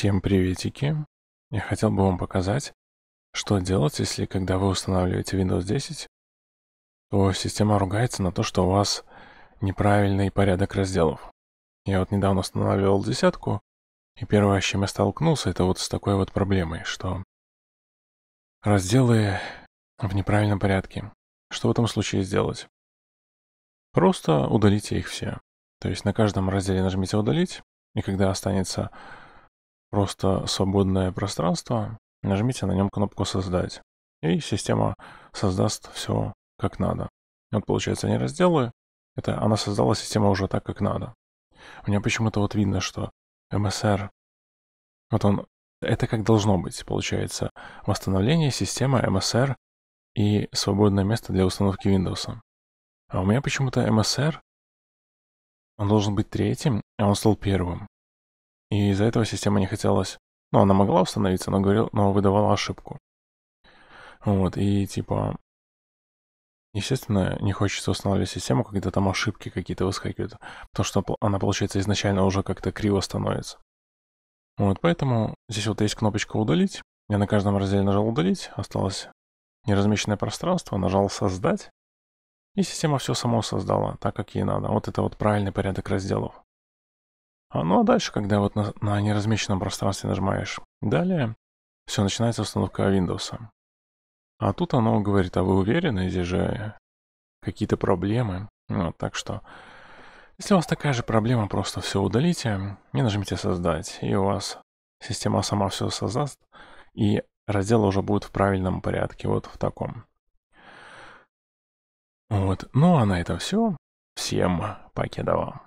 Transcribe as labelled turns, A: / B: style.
A: Всем приветики! Я хотел бы вам показать, что делать, если когда вы устанавливаете Windows 10, то система ругается на то, что у вас неправильный порядок разделов. Я вот недавно устанавливал десятку, и первое, с чем я столкнулся, это вот с такой вот проблемой, что разделы в неправильном порядке. Что в этом случае сделать? Просто удалите их все. То есть на каждом разделе нажмите «Удалить», и когда останется просто свободное пространство, нажмите на нем кнопку «Создать», и система создаст все как надо. Вот получается, я не разделаю, это она создала система уже так, как надо. У меня почему-то вот видно, что MSR, вот он, это как должно быть, получается, восстановление системы MSR и свободное место для установки Windows. А у меня почему-то MSR, он должен быть третьим, а он стал первым и из-за этого система не хотелось... Ну, она могла установиться, но, говорил, но выдавала ошибку. Вот, и типа... Естественно, не хочется устанавливать систему, когда там ошибки какие-то выскакивают, потому что она, получается, изначально уже как-то криво становится. Вот, поэтому здесь вот есть кнопочка «Удалить». Я на каждом разделе нажал «Удалить», осталось неразмеченное пространство, нажал «Создать», и система все само создала, так как ей надо. Вот это вот правильный порядок разделов. А ну а дальше, когда вот на, на неразмеченном пространстве нажимаешь «Далее», все, начинается установка Windows. А тут оно говорит, а вы уверены, здесь же какие-то проблемы. Ну, вот, так что, если у вас такая же проблема, просто все удалите и нажмите «Создать», и у вас система сама все создаст, и раздел уже будет в правильном порядке, вот в таком. Вот, ну а на этом все. Всем покедова.